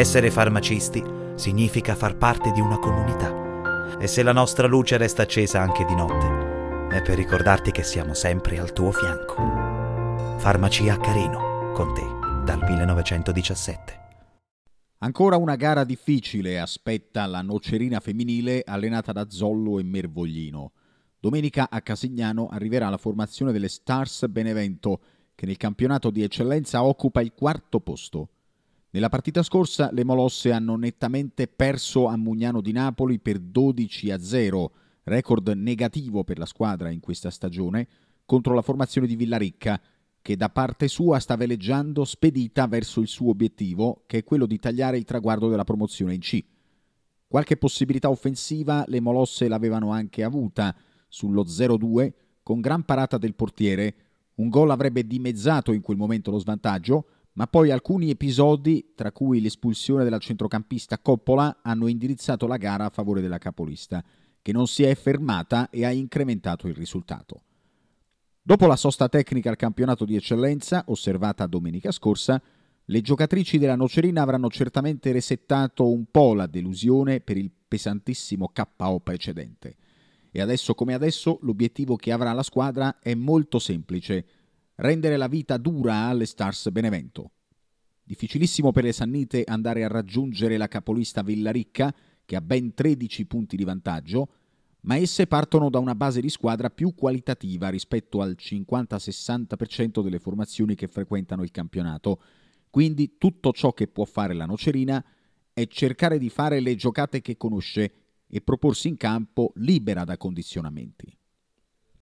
Essere farmacisti significa far parte di una comunità. E se la nostra luce resta accesa anche di notte, è per ricordarti che siamo sempre al tuo fianco. Farmacia Carino, con te dal 1917. Ancora una gara difficile aspetta la nocerina femminile allenata da Zollo e Mervoglino. Domenica a Casignano arriverà la formazione delle Stars Benevento, che nel campionato di eccellenza occupa il quarto posto. Nella partita scorsa le Molosse hanno nettamente perso a Mugnano di Napoli per 12 a 0, record negativo per la squadra in questa stagione, contro la formazione di Villaricca, che da parte sua sta veleggiando spedita verso il suo obiettivo, che è quello di tagliare il traguardo della promozione in C. Qualche possibilità offensiva le Molosse l'avevano anche avuta, sullo 0-2, con gran parata del portiere, un gol avrebbe dimezzato in quel momento lo svantaggio, ma poi alcuni episodi, tra cui l'espulsione della centrocampista Coppola, hanno indirizzato la gara a favore della capolista, che non si è fermata e ha incrementato il risultato. Dopo la sosta tecnica al campionato di eccellenza, osservata domenica scorsa, le giocatrici della Nocerina avranno certamente resettato un po' la delusione per il pesantissimo KO precedente. E adesso come adesso l'obiettivo che avrà la squadra è molto semplice – rendere la vita dura alle Stars Benevento. Difficilissimo per le Sannite andare a raggiungere la capolista Villaricca, che ha ben 13 punti di vantaggio, ma esse partono da una base di squadra più qualitativa rispetto al 50-60% delle formazioni che frequentano il campionato. Quindi tutto ciò che può fare la Nocerina è cercare di fare le giocate che conosce e proporsi in campo libera da condizionamenti.